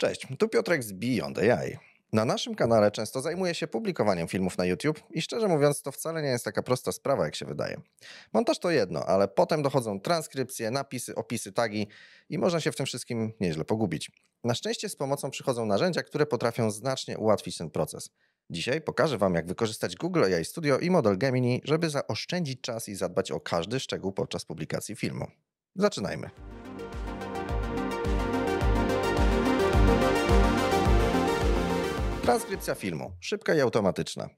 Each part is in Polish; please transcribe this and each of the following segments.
Cześć, tu Piotrek z Beyond AI. Na naszym kanale często zajmuję się publikowaniem filmów na YouTube i szczerze mówiąc, to wcale nie jest taka prosta sprawa, jak się wydaje. Montaż to jedno, ale potem dochodzą transkrypcje, napisy, opisy, tagi i można się w tym wszystkim nieźle pogubić. Na szczęście z pomocą przychodzą narzędzia, które potrafią znacznie ułatwić ten proces. Dzisiaj pokażę Wam, jak wykorzystać Google AI Studio i model Gemini, żeby zaoszczędzić czas i zadbać o każdy szczegół podczas publikacji filmu. Zaczynajmy. Transkrypcja filmu. Szybka i automatyczna.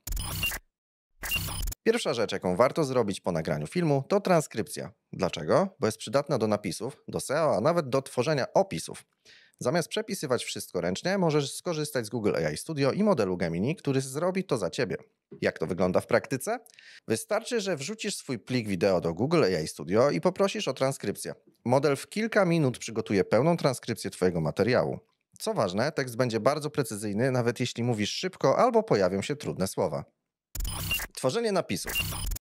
Pierwsza rzecz, jaką warto zrobić po nagraniu filmu, to transkrypcja. Dlaczego? Bo jest przydatna do napisów, do SEO, a nawet do tworzenia opisów. Zamiast przepisywać wszystko ręcznie, możesz skorzystać z Google AI Studio i modelu Gemini, który zrobi to za ciebie. Jak to wygląda w praktyce? Wystarczy, że wrzucisz swój plik wideo do Google AI Studio i poprosisz o transkrypcję. Model w kilka minut przygotuje pełną transkrypcję Twojego materiału. Co ważne, tekst będzie bardzo precyzyjny, nawet jeśli mówisz szybko albo pojawią się trudne słowa. Tworzenie napisów.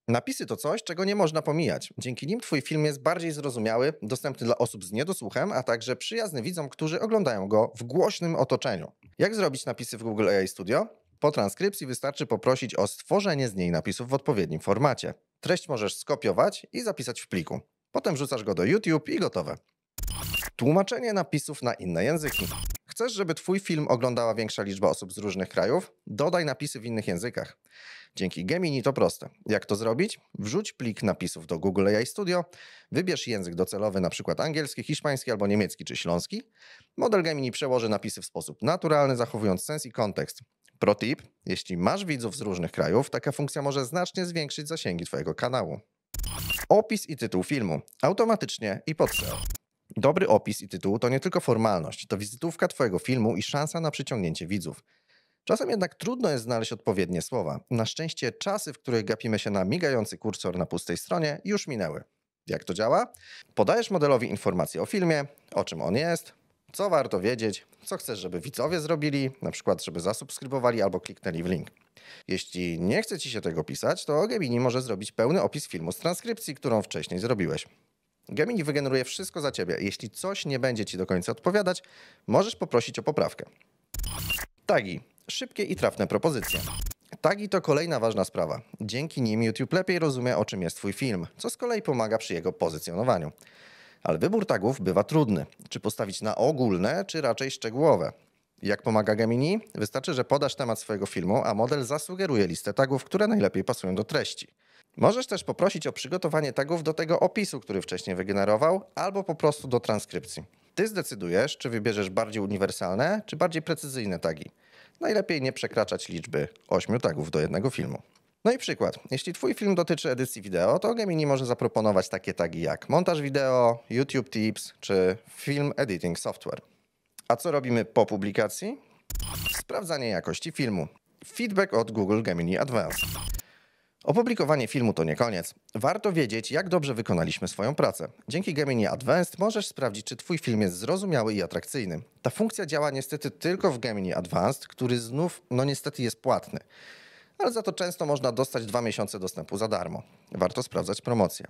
Napisy to coś, czego nie można pomijać. Dzięki nim Twój film jest bardziej zrozumiały, dostępny dla osób z niedosłuchem, a także przyjazny widzom, którzy oglądają go w głośnym otoczeniu. Jak zrobić napisy w Google AI Studio? Po transkrypcji wystarczy poprosić o stworzenie z niej napisów w odpowiednim formacie. Treść możesz skopiować i zapisać w pliku. Potem wrzucasz go do YouTube i gotowe. Tłumaczenie napisów na inne języki. Chcesz, żeby Twój film oglądała większa liczba osób z różnych krajów? Dodaj napisy w innych językach. Dzięki Gemini to proste. Jak to zrobić? Wrzuć plik napisów do Google AI Studio, wybierz język docelowy, np. angielski, hiszpański albo niemiecki czy śląski. Model Gemini przełoży napisy w sposób naturalny, zachowując sens i kontekst. Pro tip, jeśli masz widzów z różnych krajów, taka funkcja może znacznie zwiększyć zasięgi Twojego kanału. Opis i tytuł filmu automatycznie i pod SEO. Dobry opis i tytuł to nie tylko formalność, to wizytówka Twojego filmu i szansa na przyciągnięcie widzów. Czasem jednak trudno jest znaleźć odpowiednie słowa. Na szczęście czasy, w których gapimy się na migający kursor na pustej stronie, już minęły. Jak to działa? Podajesz modelowi informacje o filmie, o czym on jest, co warto wiedzieć, co chcesz, żeby widzowie zrobili, na przykład, żeby zasubskrybowali albo kliknęli w link. Jeśli nie chce Ci się tego pisać, to Gemini może zrobić pełny opis filmu z transkrypcji, którą wcześniej zrobiłeś. Gemini wygeneruje wszystko za ciebie. Jeśli coś nie będzie ci do końca odpowiadać, możesz poprosić o poprawkę. Tagi. Szybkie i trafne propozycje. Tagi to kolejna ważna sprawa. Dzięki nim YouTube lepiej rozumie, o czym jest Twój film, co z kolei pomaga przy jego pozycjonowaniu. Ale wybór tagów bywa trudny. Czy postawić na ogólne, czy raczej szczegółowe? Jak pomaga Gemini? Wystarczy, że podasz temat swojego filmu, a model zasugeruje listę tagów, które najlepiej pasują do treści. Możesz też poprosić o przygotowanie tagów do tego opisu, który wcześniej wygenerował, albo po prostu do transkrypcji. Ty zdecydujesz, czy wybierzesz bardziej uniwersalne, czy bardziej precyzyjne tagi. Najlepiej nie przekraczać liczby 8 tagów do jednego filmu. No i przykład. Jeśli Twój film dotyczy edycji wideo, to Gemini może zaproponować takie tagi jak montaż wideo, YouTube Tips czy Film Editing Software. A co robimy po publikacji? Sprawdzanie jakości filmu. Feedback od Google Gemini Advanced. Opublikowanie filmu to nie koniec. Warto wiedzieć, jak dobrze wykonaliśmy swoją pracę. Dzięki Gemini Advanced możesz sprawdzić, czy Twój film jest zrozumiały i atrakcyjny. Ta funkcja działa niestety tylko w Gemini Advanced, który znów, no niestety, jest płatny. Ale za to często można dostać dwa miesiące dostępu za darmo. Warto sprawdzać promocję.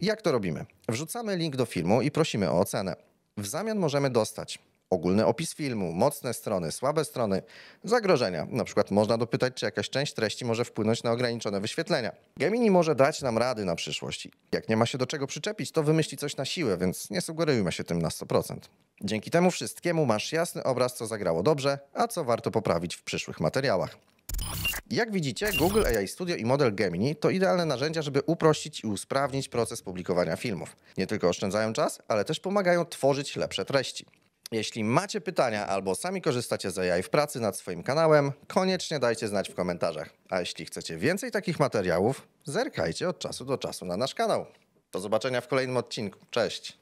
Jak to robimy? Wrzucamy link do filmu i prosimy o ocenę. W zamian możemy dostać ogólny opis filmu, mocne strony, słabe strony, zagrożenia. Na przykład można dopytać, czy jakaś część treści może wpłynąć na ograniczone wyświetlenia. Gemini może dać nam rady na przyszłość. Jak nie ma się do czego przyczepić, to wymyśli coś na siłę, więc nie sugerujmy się tym na 100%. Dzięki temu wszystkiemu masz jasny obraz, co zagrało dobrze, a co warto poprawić w przyszłych materiałach. Jak widzicie, Google AI Studio i model Gemini to idealne narzędzia, żeby uprościć i usprawnić proces publikowania filmów. Nie tylko oszczędzają czas, ale też pomagają tworzyć lepsze treści. Jeśli macie pytania albo sami korzystacie z AI w pracy nad swoim kanałem, koniecznie dajcie znać w komentarzach. A jeśli chcecie więcej takich materiałów, zerkajcie od czasu do czasu na nasz kanał. Do zobaczenia w kolejnym odcinku. Cześć!